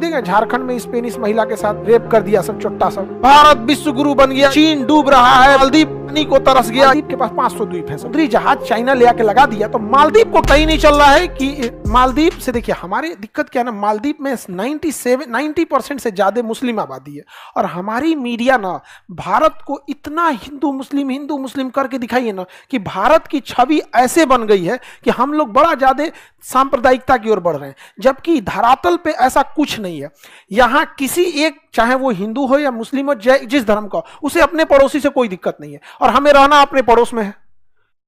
देखें झारखंड में स्पेनिश महिला के साथ रेप कर दिया सब चुट्टा सब भारत विश्व गुरु बन गया चीन डूब रहा है मालदीप कंपनी को तरस गया के पास पांच सौ द्वीप है समुद्री जहाज चाइना ले आके लगा दिया तो मालदीप को कहीं नहीं चल रहा है कि मालदीप से देखिए हमारे दिक्कत क्या है ना मालदीप में 97 90 परसेंट से ज्यादा मुस्लिम आबादी है और हमारी मीडिया ना भारत को इतना हिंदू मुस्लिम हिंदू मुस्लिम करके दिखाई है ना कि भारत की छवि ऐसे बन गई है कि हम लोग बड़ा ज्यादा सांप्रदायिकता की ओर बढ़ रहे हैं जबकि धरातल पे ऐसा कुछ नहीं है यहाँ किसी एक चाहे वो हिंदू हो या मुस्लिम हो जिस धर्म का उसे अपने पड़ोसी से कोई दिक्कत नहीं है और हमें रहना अपने पड़ोस में है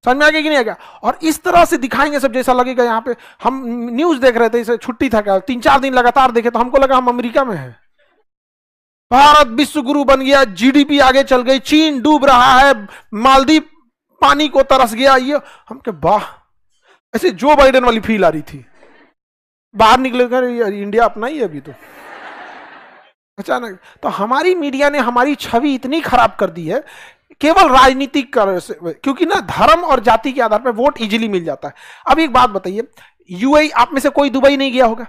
समझ में आ गया कि नहीं आ गया और इस तरह से दिखाएंगे सब जैसा लगेगा यहाँ पे हम न्यूज देख रहे थे इसे छुट्टी था क्या तीन चार दिन लगातार देखे तो हमको लगा हम अमेरिका में हैं भारत विश्व गुरु बन गया जीडीपी आगे चल गई चीन डूब रहा है मालदीप पानी को तरस गया ये हम के वाह ऐसे जो बाइडन वाली फील आ रही थी बाहर निकले कर इंडिया अपना ही अभी तो अचानक तो हमारी मीडिया ने हमारी छवि इतनी खराब कर दी है केवल राजनीतिक कर क्योंकि ना धर्म और जाति के आधार पर वोट इजीली मिल जाता है अब एक बात बताइए यूएई e आप में से कोई दुबई नहीं गया होगा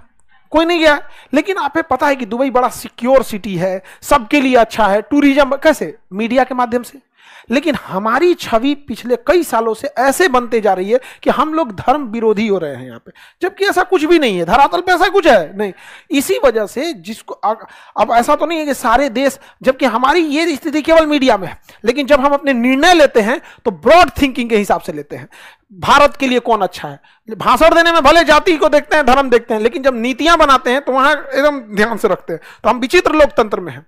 कोई नहीं गया लेकिन आप पता है कि दुबई बड़ा सिक्योर सिटी है सबके लिए अच्छा है टूरिज्म कैसे मीडिया के माध्यम से लेकिन हमारी छवि पिछले कई सालों से ऐसे बनते जा रही है कि हम लोग धर्म विरोधी हो रहे हैं यहाँ पे जबकि ऐसा कुछ भी नहीं है धरातल पे ऐसा कुछ है नहीं इसी वजह से जिसको अब ऐसा तो नहीं है कि सारे देश जबकि हमारी ये स्थिति केवल मीडिया में है लेकिन जब हम अपने निर्णय लेते हैं तो ब्रॉड थिंकिंग के हिसाब से लेते हैं भारत के लिए कौन अच्छा है भाषण देने में भले जाति को देखते हैं धर्म देखते हैं लेकिन जब नीतियां बनाते हैं तो वहां एकदम ध्यान से रखते हैं तो हम विचित्र लोकतंत्र में हैं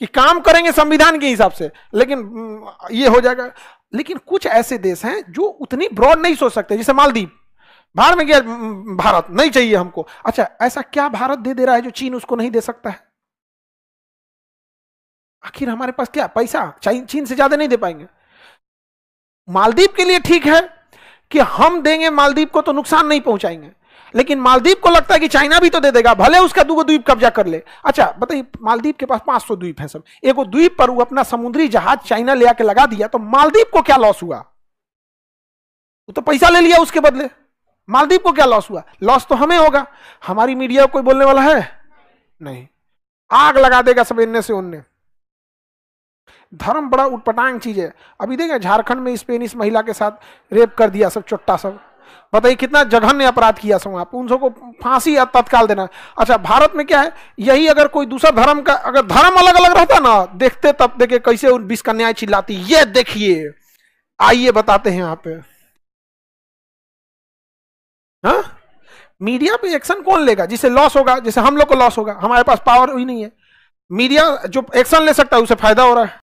कि काम करेंगे संविधान के हिसाब से लेकिन हम्म, ये हो जाएगा लेकिन कुछ ऐसे देश हैं जो उतनी ब्रॉड नहीं सोच सकते जैसे मालदीप बाहर में गया हम्म, भारत नहीं चाहिए हमको अच्छा ऐसा क्या भारत दे दे रहा है जो चीन उसको नहीं दे सकता है आखिर हमारे पास क्या पैसा चीन से ज्यादा नहीं दे पाएंगे मालदीप के लिए ठीक है कि हम देंगे मालदीप को तो नुकसान नहीं पहुंचाएंगे लेकिन मालदीप को लगता है कि चाइना भी तो दे देगा भले उसका दो द्वीप कब्जा कर ले अच्छा बताइए मालदीप के पास 500 द्वीप है सब एक द्वीप पर वो अपना समुद्री जहाज चाइना ले आके लगा दिया तो मालदीप को क्या लॉस हुआ वो तो पैसा ले लिया उसके बदले मालदीप को क्या लॉस हुआ लॉस तो हमें होगा हमारी मीडिया कोई बोलने वाला है नहीं आग लगा देगा सब इनने से उनने धर्म बड़ा उटपटांग चीज़ है अभी देखिए झारखंड में स्पेनिश महिला के साथ रेप कर दिया सब चुट्टा सब बताइए कितना जघन्य अपराध किया सब आप उन सबको फांसी या तत्काल देना अच्छा भारत में क्या है यही अगर कोई दूसरा धर्म का अगर धर्म अलग अलग रहता ना देखते तब देखे कैसे उन बीस न्याय चिल्लाती ये देखिए आइए बताते हैं यहाँ पे हा? मीडिया पे एक्शन कौन लेगा जिसे लॉस होगा जैसे हम लोग को लॉस होगा हमारे पास पावर ही नहीं है मीडिया जो एक्शन ले सकता है उसे फायदा हो रहा है